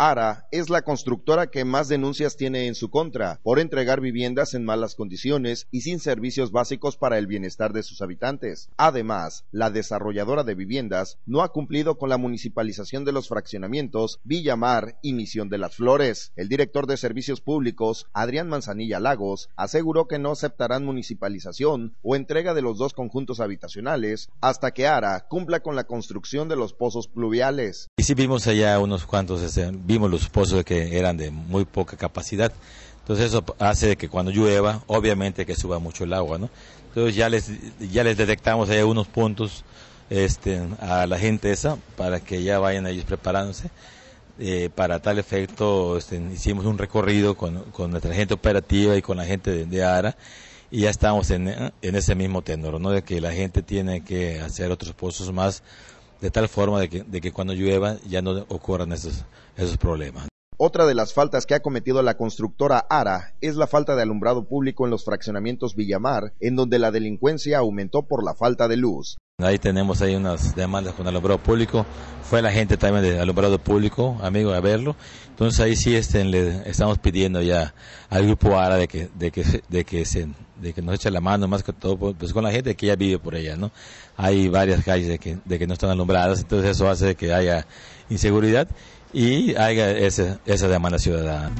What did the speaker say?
Ara es la constructora que más denuncias tiene en su contra por entregar viviendas en malas condiciones y sin servicios básicos para el bienestar de sus habitantes. Además, la desarrolladora de viviendas no ha cumplido con la municipalización de los fraccionamientos Villa Mar y Misión de las Flores. El director de Servicios Públicos, Adrián Manzanilla Lagos, aseguró que no aceptarán municipalización o entrega de los dos conjuntos habitacionales hasta que Ara cumpla con la construcción de los pozos pluviales. Y si vimos allá unos cuantos este, vimos los pozos que eran de muy poca capacidad. Entonces eso hace que cuando llueva, obviamente que suba mucho el agua, ¿no? Entonces ya les, ya les detectamos ahí unos puntos este, a la gente esa para que ya vayan ellos preparándose. Eh, para tal efecto este, hicimos un recorrido con, nuestra gente operativa y con la gente de, ARA y ya estamos en, en, ese mismo tenor, ¿no? De que la gente tiene que hacer otros pozos más de tal forma de que, cuando llueva ya no ocurran esos problemas. Otra de las faltas que ha cometido la constructora Ara es la falta de alumbrado público en los fraccionamientos Villamar, en donde la delincuencia aumentó por la falta de luz. Ahí tenemos ahí unas demandas con alumbrado público. Fue la gente también de alumbrado público, amigo, a verlo. Entonces ahí sí este, le estamos pidiendo ya al grupo ARA de que, de que, de que, se, de que nos eche la mano más que todo pues, pues con la gente que ya vive por allá, ¿no? Hay varias calles de que, de que no están alumbradas, entonces eso hace que haya inseguridad y haya esa, esa demanda ciudadana.